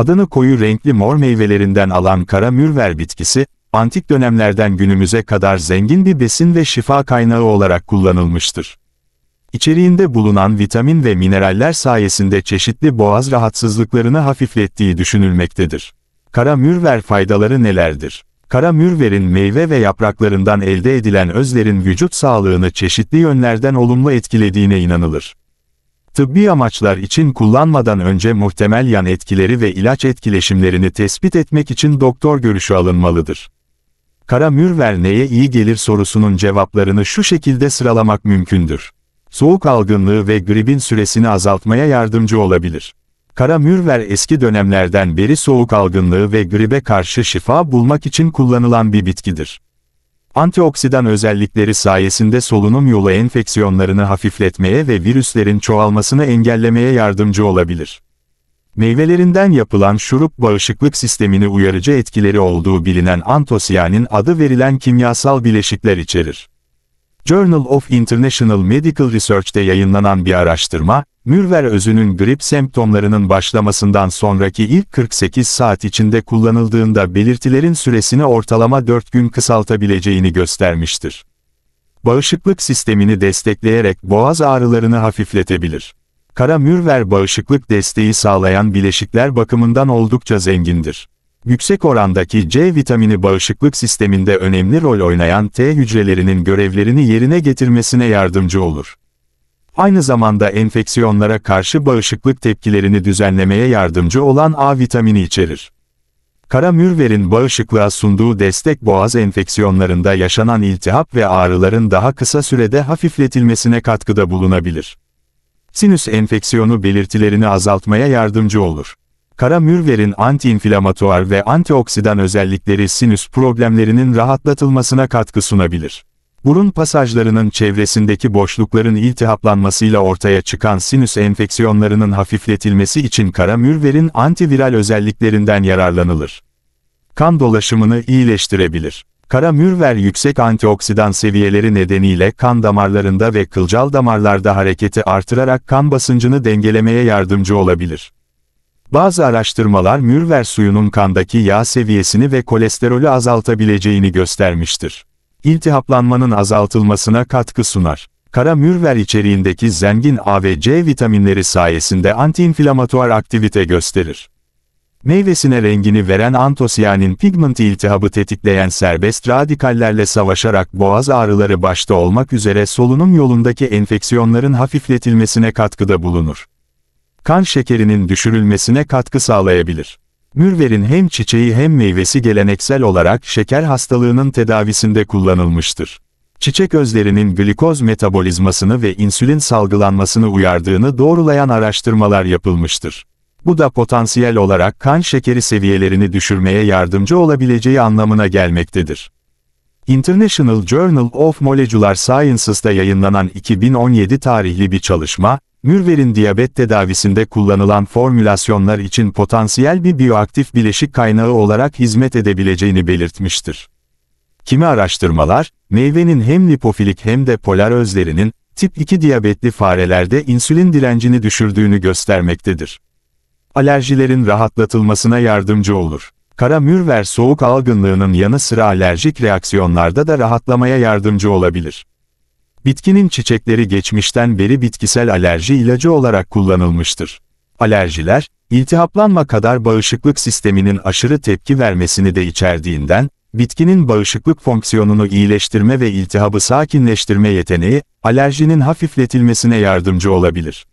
Adını koyu renkli mor meyvelerinden alan kara mürver bitkisi, antik dönemlerden günümüze kadar zengin bir besin ve şifa kaynağı olarak kullanılmıştır. İçeriğinde bulunan vitamin ve mineraller sayesinde çeşitli boğaz rahatsızlıklarını hafiflettiği düşünülmektedir. Kara mürver faydaları nelerdir? Kara mürverin meyve ve yapraklarından elde edilen özlerin vücut sağlığını çeşitli yönlerden olumlu etkilediğine inanılır. Tıbbi amaçlar için kullanmadan önce muhtemel yan etkileri ve ilaç etkileşimlerini tespit etmek için doktor görüşü alınmalıdır. Kara mürver neye iyi gelir sorusunun cevaplarını şu şekilde sıralamak mümkündür. Soğuk algınlığı ve gripin süresini azaltmaya yardımcı olabilir. Kara mürver eski dönemlerden beri soğuk algınlığı ve gribe karşı şifa bulmak için kullanılan bir bitkidir. Antioksidan özellikleri sayesinde solunum yolu enfeksiyonlarını hafifletmeye ve virüslerin çoğalmasını engellemeye yardımcı olabilir. Meyvelerinden yapılan şurup bağışıklık sistemini uyarıcı etkileri olduğu bilinen antosiyanin adı verilen kimyasal bileşikler içerir. Journal of International Medical Research'te yayınlanan bir araştırma, Mürver özünün grip semptomlarının başlamasından sonraki ilk 48 saat içinde kullanıldığında belirtilerin süresini ortalama 4 gün kısaltabileceğini göstermiştir. Bağışıklık sistemini destekleyerek boğaz ağrılarını hafifletebilir. Kara mürver bağışıklık desteği sağlayan bileşikler bakımından oldukça zengindir. Yüksek orandaki C vitamini bağışıklık sisteminde önemli rol oynayan T hücrelerinin görevlerini yerine getirmesine yardımcı olur. Aynı zamanda enfeksiyonlara karşı bağışıklık tepkilerini düzenlemeye yardımcı olan A vitamini içerir. Kara mürverin bağışıklığa sunduğu destek boğaz enfeksiyonlarında yaşanan iltihap ve ağrıların daha kısa sürede hafifletilmesine katkıda bulunabilir. Sinüs enfeksiyonu belirtilerini azaltmaya yardımcı olur. Kara mürverin antiinflamatuar ve antioksidan özellikleri sinüs problemlerinin rahatlatılmasına katkı sunabilir. Burun pasajlarının çevresindeki boşlukların iltihaplanmasıyla ortaya çıkan sinüs enfeksiyonlarının hafifletilmesi için kara mürverin antiviral özelliklerinden yararlanılır. Kan dolaşımını iyileştirebilir. Kara mürver yüksek antioksidan seviyeleri nedeniyle kan damarlarında ve kılcal damarlarda hareketi artırarak kan basıncını dengelemeye yardımcı olabilir. Bazı araştırmalar mürver suyunun kandaki yağ seviyesini ve kolesterolü azaltabileceğini göstermiştir iltihaplanmanın azaltılmasına katkı sunar. Kara mürver içeriğindeki zengin A ve C vitaminleri sayesinde antiinflamatuar aktivite gösterir. Meyvesine rengini veren antosiyanin pigment iltihabı tetikleyen serbest radikallerle savaşarak boğaz ağrıları başta olmak üzere solunum yolundaki enfeksiyonların hafifletilmesine katkıda bulunur. Kan şekerinin düşürülmesine katkı sağlayabilir. Mürverin hem çiçeği hem meyvesi geleneksel olarak şeker hastalığının tedavisinde kullanılmıştır. Çiçek özlerinin glikoz metabolizmasını ve insülin salgılanmasını uyardığını doğrulayan araştırmalar yapılmıştır. Bu da potansiyel olarak kan şekeri seviyelerini düşürmeye yardımcı olabileceği anlamına gelmektedir. International Journal of Molecular Sciences'da yayınlanan 2017 tarihli bir çalışma, Mürver'in diyabet tedavisinde kullanılan formülasyonlar için potansiyel bir bioaktif bileşik kaynağı olarak hizmet edebileceğini belirtmiştir. Kimi araştırmalar, meyvenin hem lipofilik hem de polar özlerinin, tip 2 diyabetli farelerde insülin direncini düşürdüğünü göstermektedir. Alerjilerin rahatlatılmasına yardımcı olur. Kara mürver soğuk algınlığının yanı sıra alerjik reaksiyonlarda da rahatlamaya yardımcı olabilir. Bitkinin çiçekleri geçmişten beri bitkisel alerji ilacı olarak kullanılmıştır. Alerjiler, iltihaplanma kadar bağışıklık sisteminin aşırı tepki vermesini de içerdiğinden, bitkinin bağışıklık fonksiyonunu iyileştirme ve iltihabı sakinleştirme yeteneği, alerjinin hafifletilmesine yardımcı olabilir.